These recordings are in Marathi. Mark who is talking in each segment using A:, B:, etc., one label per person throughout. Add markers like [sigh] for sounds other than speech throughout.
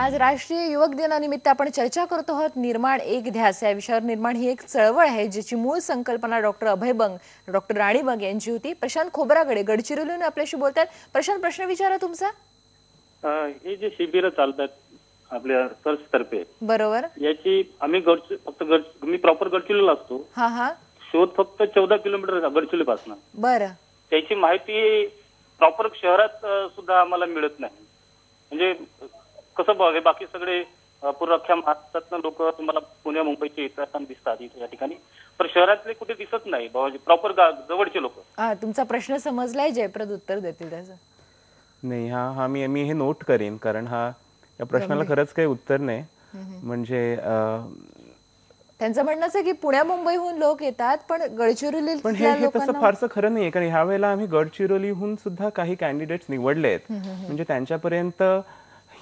A: आज राष्ट्रीय युवक दिनानिमित्त आपण चर्चा करतो आहोत निर्माण एक ध्यास या विषयावर निर्माण ही एक चळवळ आहे ज्याची मूळ संकल्पना डॉक्टर अभय बंग डॉक्टर राणी बंग यांची होती प्रशांत खोबरागडे गडचिरोलीहून आपल्याशी बोलतात प्रशांत प्रश्न विचारा तुमचा
B: हे जे शिबिर चालतात आपल्या सर्च तर्फे बरोबर याची आम्ही फक्त मी प्रॉपर गडचिरोलीला असतो हा हा शोध फक्त चौदा किलोमीटर गडचिरोली पासून बर त्याची माहिती प्रॉपर शहरात सुद्धा आम्हाला मिळत नाही म्हणजे कसं हे बाकी सगळे पूर्ण अख्ख्या महाराष्ट्रातनं लोक तुम्हाला पुणे मुंबईचे येतात दिसतात इथे या ठिकाणी पण शहरातले कुठे दिसत नाही प्रॉपर जवळचे लोक
A: तुमचा प्रश्न समजलाय जयप्रद उत्तर देतील त्याचं
B: नाही हा हा मी मी हे नोट करेन कारण हा या प्रश्नाला खरंच काही उत्तर नाही म्हणजे
A: त्यांचं म्हणणं असं की पुण्या मुंबईहून लोक येतात पण गडचिरोली पण हे तसं फारसं
B: खरं नाहीये कारण ह्या वेळेला आम्ही गडचिरोलीहून सुद्धा काही कॅन्डिडेट्स निवडले आहेत म्हणजे त्यांच्यापर्यंत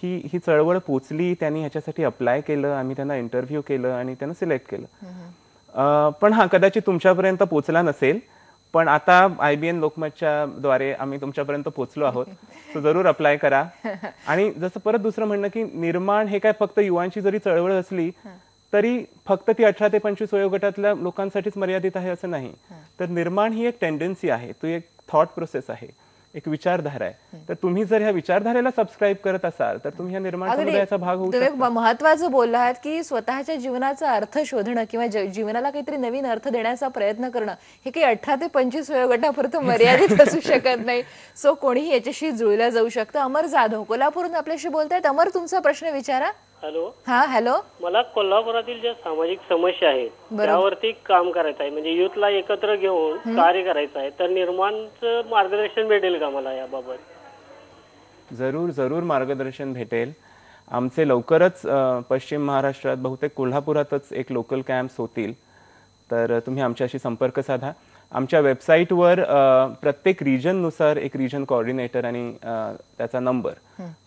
B: ही ही चळवळ पोचली त्यांनी ह्याच्यासाठी अप्लाय केलं आम्ही त्यांना इंटरव्ह्यू केलं आणि त्यांना सिलेक्ट केलं पण हा कदाचित तुमच्यापर्यंत पोचला नसेल पण आता आय बी एन लोकमतच्या द्वारे आम्ही तुमच्यापर्यंत पोहोचलो आहोत सो [laughs] जरूर अप्लाय करा आणि जसं परत दुसरं म्हणणं की निर्माण हे काय फक्त युवांची जरी चळवळ असली तरी फक्त ती अठरा ते पंचवीस वयोगटातल्या लोकांसाठीच मर्यादित आहे असं नाही तर निर्माण ही एक टेंडन्सी आहे तो एक थॉट प्रोसेस आहे एक विचारधारा आहे तर तुम्ही जर ह्या विचारधारेला सबस्क्राईब करत असाल तर तुम्ही ह्या निर्माण समुदायाचा भाग होऊ
A: महत्वाचं बोलला आहात की स्वतःच्या जीवनाचा अर्थ शोधणं किंवा जीवनाला काहीतरी नवीन अर्थ देण्याचा प्रयत्न करणं हे काही अठरा ते पंचवीस वयोगटापर्यंत मर्यादित [laughs] असू शकत नाही सो कोणीही याच्याशी जुळल्या जाऊ शकतं अमर जाधव कोल्हापूरून आपल्याशी बोलतायत अमर तुमचा प्रश्न विचारा हॅलो हा हॅलो
B: मला कोल्हापुरातील ज्या सामाजिक समस्या आहेत त्यावरती काम करायचं आहे म्हणजे युथला एकत्र घेऊन कार्य करायचं आहे तर निर्माणचं मार्गदर्शन भेटेल का मला याबाबत जरूर जरूर मार्गदर्शन भेटेल आमचे लवकरच पश्चिम महाराष्ट्रात बहुतेक कोल्हापुरातच एक लोकल कॅम्प्स होतील तर तुम्ही आमच्याशी संपर्क साधा आमच्या वेबसाईटवर प्रत्येक नुसार एक रिजन कोऑर्डिनेटर आणि त्याचा नंबर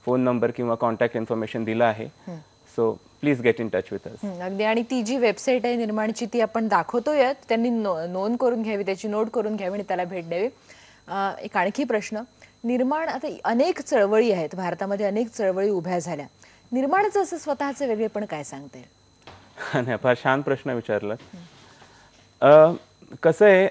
B: फोन नंबर किंवा कॉन्टॅक्ट इन्फॉर्मेशन दिला आहे so please get in touch with us
A: अगदी आणि ती जी वेबसाईट आहे निर्माणची ती आपण दाखवतोय त्यांनी नोंद करून घ्यावी त्याची नोट करून घ्यावी आणि त्याला भेट द्यावी एक आणखी प्रश्न निर्माण आता अनेक चळवळी आहेत भारतामध्ये अनेक चळवळी उभ्या झाल्या निर्माणचं असं स्वतःचं वेगळेपण काय सांगते
B: [laughs] फार छान प्रश्न विचारला कसं आहे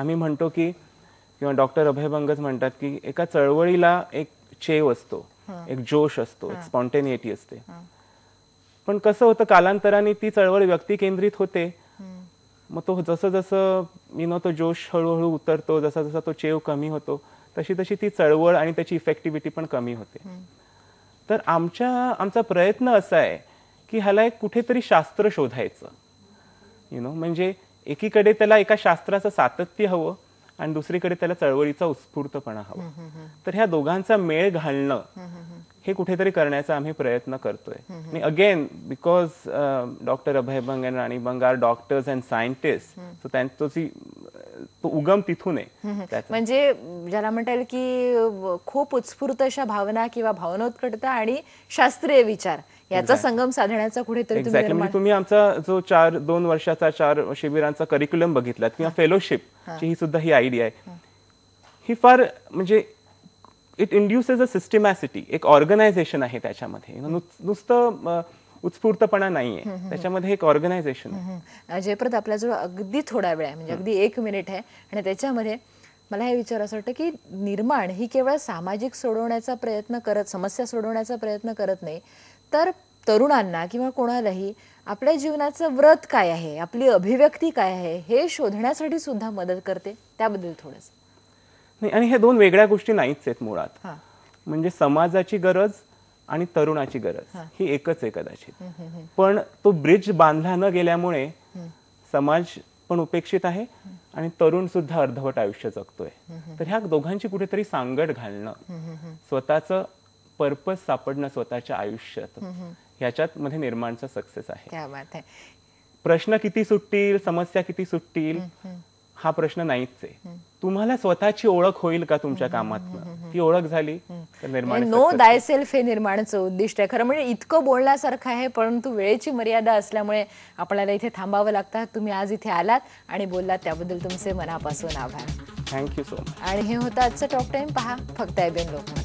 B: आम्ही म्हणतो की किंवा डॉक्टर अभय बंगच म्हणतात की एका चळवळीला एक चेव असतो एक जोश असतो एक असते पण कसं होतं कालांतराने ती चळवळ व्यक्ती केंद्रित होते मग तो जसं जसं मी नो तो जोश हळूहळू उतरतो जसा जसा तो चेव कमी होतो तशी तशी ती चळवळ आणि त्याची इफेक्टिव्हिटी पण कमी होते तर आमच्या आमचा प्रयत्न असा आहे की ह्याला एक कुठेतरी शास्त्र शोधायचं यु नो म्हणजे एकीकडे त्याला एका शास्त्राचं सातत्य हवं आणि दुसरीकडे त्याला चळवळीचा उत्स्फूर्तपणा हवा तर ह्या दोघांचा मेळ घालणं हे कुठेतरी करण्याचा आम्ही प्रयत्न करतोय आणि again because doctor Abhay Bang and Rani Bang are doctors and scientist so जी तो उगम तिथून आहे
A: म्हणजे ज्याला म्हणता येईल की खूप उत्स्फूर्त अशा भावना किंवा भावनोत्कटता आणि शास्त्रीय विचार याचा संगम साधण्याचा कुठेतरी म्हणजे
B: तुम्ही आमचा जो चार दोन वर्षाचा चार शिबिरांचा करिक्युलम बघितला किंवा फेलोशिप ही सुद्धा ही आयडिया आहे ही फार म्हणजे इट इंड्युसेस अ सिस्टीमॅसिटी एक ऑर्गनायझेशन आहे त्याच्यामध्ये नुसतं उत्स्फूर्तपणा नाहीये त्याच्यामध्ये एक ऑर्गनायझेशन आहे
A: जयप्रद आपल्याजवळ अगदी थोडा वेळ आहे म्हणजे अगदी एक मिनिट आहे आणि त्याच्यामध्ये मला हे विचार असं वाटतं की निर्माण ही केवळ सामाजिक सोडवण्याचा प्रयत्न करत समस्या सोडवण्याचा प्रयत्न करत नाही तर तरुणांना किंवा कोणालाही आपल्या जीवनाचं व्रत काय आहे आपली अभिव्यक्ती काय आहे हे शोधण्यासाठी सुद्धा मदत करते त्याबद्दल थोडंसं
B: नाही आणि हे दोन वेगळ्या गोष्टी नाहीच आहेत मुळात म्हणजे समाजाची गरज आणि तरुणाची गरज ही एकच आहे कदाचित पण तो ब्रिज बांधला न गेल्यामुळे समाज पण उपेक्षित आहे आणि तरुण सुद्धा अर्धवट आयुष्य जगतोय तर ह्या दोघांची कुठेतरी सांगड घालणं स्वतःच पर्पज सापडणं स्वतःच्या आयुष्यात ह्याच्यात मध्ये निर्माणचा सक्सेस
A: आहे
B: प्रश्न किती सुटतील समस्या किती सुटतील हा प्रश्न नाहीच आहे तुम्हाला स्वतःची ओळख होईल का तुमच्या कामात ती ओळख झाली नो
A: दाय सेल्फ हे निर्माणचं उद्दिष्ट आहे खरं म्हणजे इतकं बोलण्यासारखं आहे परंतु वेळेची मर्यादा असल्यामुळे आपल्याला इथे थांबावं लागतं तुम्ही आज इथे आलात आणि बोललात त्याबद्दल तुमचे मनापासून आभार
B: थँक्यू सो मच
A: आणि हे होतं आजचं टॉप टाइम पहा फक्त बेन लोक